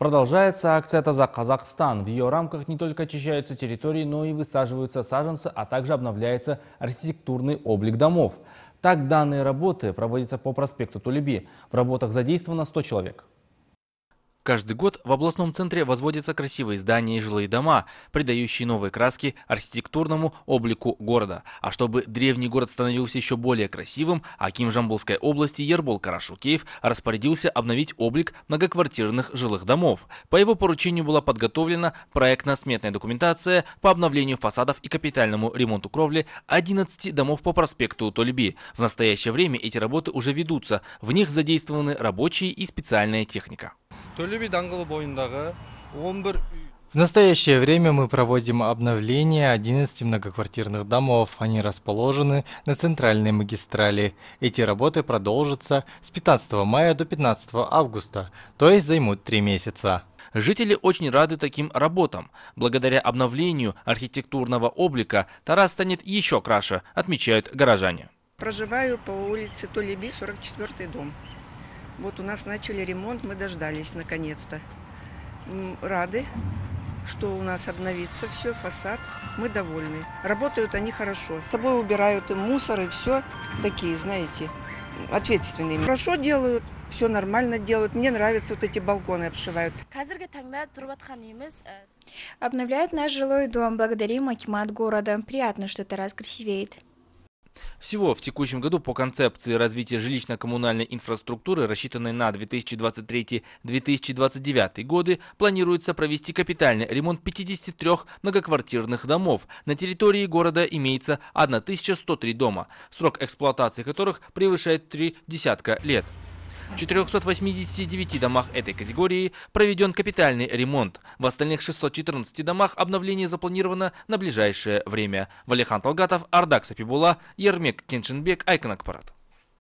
Продолжается акция «Таза Казахстан». В ее рамках не только очищаются территории, но и высаживаются саженцы, а также обновляется архитектурный облик домов. Так данные работы проводятся по проспекту Тулеби. В работах задействовано 100 человек. Каждый год в областном центре возводятся красивые здания и жилые дома, придающие новые краски архитектурному облику города. А чтобы древний город становился еще более красивым, Аким Жамбулской области Ербол Карашукеев распорядился обновить облик многоквартирных жилых домов. По его поручению была подготовлена проектно-сметная документация по обновлению фасадов и капитальному ремонту кровли 11 домов по проспекту Тольби. В настоящее время эти работы уже ведутся, в них задействованы рабочие и специальная техника. В настоящее время мы проводим обновление 11 многоквартирных домов. Они расположены на центральной магистрали. Эти работы продолжатся с 15 мая до 15 августа, то есть займут три месяца. Жители очень рады таким работам. Благодаря обновлению архитектурного облика Тарас станет еще краше, отмечают горожане. Проживаю по улице Толеби, 44 дом. Вот у нас начали ремонт, мы дождались наконец-то. Рады, что у нас обновится все, фасад. Мы довольны. Работают они хорошо. С собой убирают и мусор, и все. Такие, знаете, ответственные. Хорошо делают, все нормально делают. Мне нравятся вот эти балконы обшивают. Э, Обновляют наш жилой дом. Благодарим Акимат города. Приятно, что Тарас красивеет. Всего в текущем году по концепции развития жилищно-коммунальной инфраструктуры, рассчитанной на 2023-2029 годы, планируется провести капитальный ремонт 53 многоквартирных домов. На территории города имеется 1103 дома, срок эксплуатации которых превышает три десятка лет. В 489 домах этой категории проведен капитальный ремонт. В остальных 614 домах обновление запланировано на ближайшее время. Валихан Талгатов, Ардак Сапибула, Ермек Кеншинбек, Айконакпарат.